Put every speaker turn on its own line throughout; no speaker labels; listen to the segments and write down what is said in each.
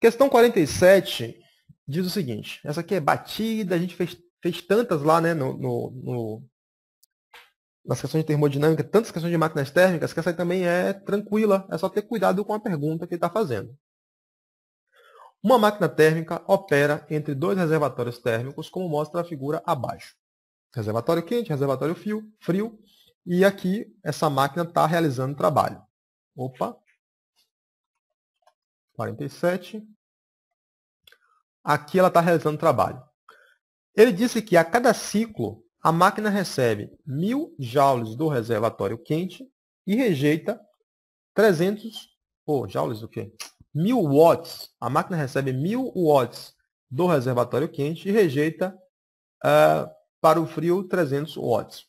Questão 47 diz o seguinte, essa aqui é batida, a gente fez, fez tantas lá né, no, no, no nas questões de termodinâmica, tantas questões de máquinas térmicas, que essa aí também é tranquila, é só ter cuidado com a pergunta que ele está fazendo. Uma máquina térmica opera entre dois reservatórios térmicos, como mostra a figura abaixo. Reservatório quente, reservatório frio, frio e aqui essa máquina está realizando trabalho. Opa, 47. Aqui ela está realizando trabalho. Ele disse que a cada ciclo a máquina recebe 1.000 joules do reservatório quente e rejeita 300 oh, joules do quê? 1.000 watts. A máquina recebe 1.000 watts do reservatório quente e rejeita uh, para o frio 300 watts. O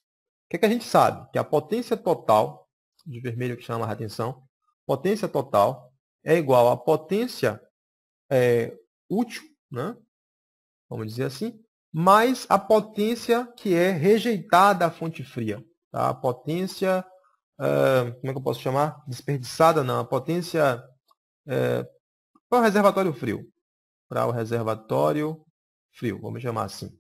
que, é que a gente sabe? Que a potência total, de vermelho que chama a atenção, potência total é igual à potência é, útil, né? vamos dizer assim, mais a potência que é rejeitada à fonte fria. Tá? A potência, eh, como é que eu posso chamar? Desperdiçada, não. A potência para eh, é o reservatório frio. Para tá? o reservatório frio, vamos chamar assim.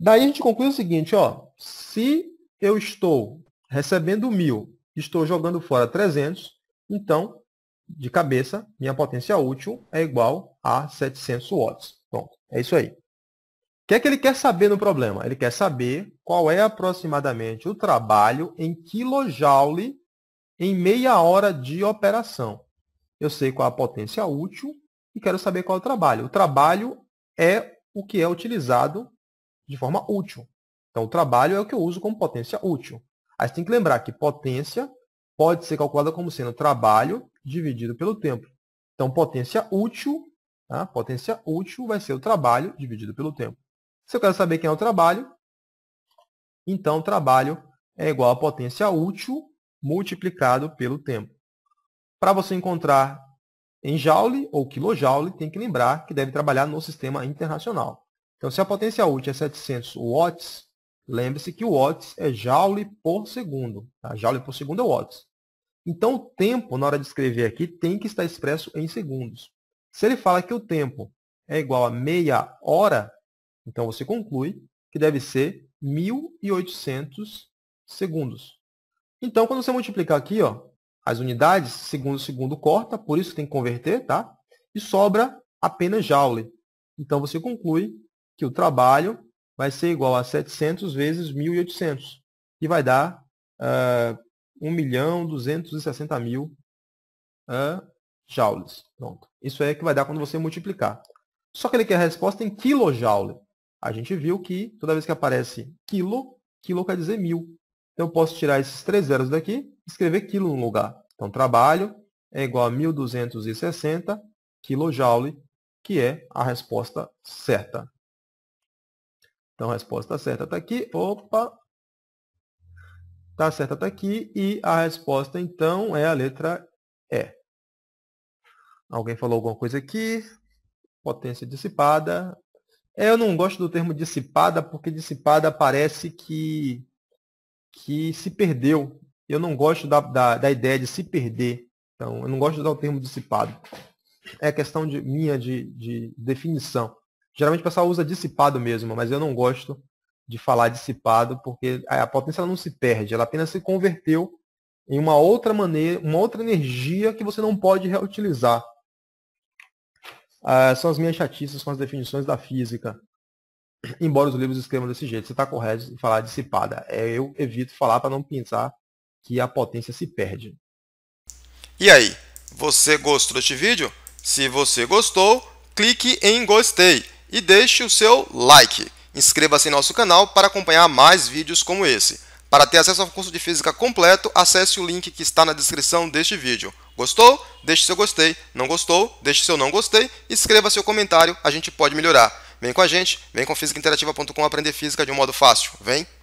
Daí a gente conclui o seguinte, ó, se eu estou recebendo 1.000, estou jogando fora 300, então de cabeça, minha potência útil é igual a 700 watts. Pronto, é isso aí. O que é que ele quer saber no problema? Ele quer saber qual é aproximadamente o trabalho em quilojoule em meia hora de operação. Eu sei qual é a potência útil e quero saber qual é o trabalho. O trabalho é o que é utilizado de forma útil. Então, o trabalho é o que eu uso como potência útil. Aí você tem que lembrar que potência pode ser calculada como sendo trabalho dividido pelo tempo. Então, potência útil, tá? potência útil vai ser o trabalho dividido pelo tempo. Se eu quero saber quem é o trabalho, então trabalho é igual a potência útil multiplicado pelo tempo. Para você encontrar em joule ou kilojoule, tem que lembrar que deve trabalhar no sistema internacional. Então, se a potência útil é 700 watts, lembre-se que o watts é joule por segundo. Tá? Joule por segundo é watts. Então, o tempo, na hora de escrever aqui, tem que estar expresso em segundos. Se ele fala que o tempo é igual a meia hora, então você conclui que deve ser 1.800 segundos. Então, quando você multiplicar aqui, ó, as unidades, segundo segundo corta, por isso tem que converter, tá? E sobra apenas joule. Então, você conclui que o trabalho vai ser igual a 700 vezes 1.800, e vai dar uh, 1 milhão 260 mil uh, joules. Pronto. Isso é que vai dar quando você multiplicar. Só que ele quer a resposta em kilojoule. A gente viu que toda vez que aparece quilo, quilo quer dizer mil. Então, eu posso tirar esses três zeros daqui e escrever quilo no lugar. Então, trabalho é igual a 1.260 kilojoule, que é a resposta certa. Então, a resposta certa está aqui. Opa, Está certa está aqui e a resposta, então, é a letra E. Alguém falou alguma coisa aqui? Potência dissipada. É, eu não gosto do termo dissipada porque dissipada parece que, que se perdeu. Eu não gosto da, da, da ideia de se perder. Então, eu não gosto de usar o termo dissipado. É questão de, minha de, de definição. Geralmente o pessoal usa dissipado mesmo, mas eu não gosto de falar dissipado, porque a potência não se perde, ela apenas se converteu em uma outra maneira, uma outra energia que você não pode reutilizar. Ah, são as minhas chatices com as definições da física. Embora os livros escrevam desse jeito, você está correto em falar dissipada. É, eu evito falar para não pensar que a potência se perde. E aí, você gostou deste vídeo? Se você gostou, clique em gostei e deixe o seu like. Inscreva-se em nosso canal para acompanhar mais vídeos como esse. Para ter acesso ao curso de Física completo, acesse o link que está na descrição deste vídeo. Gostou? Deixe seu gostei. Não gostou? Deixe seu não gostei. Escreva seu comentário, a gente pode melhorar. Vem com a gente, vem com físicainterativa.com aprender física de um modo fácil. Vem!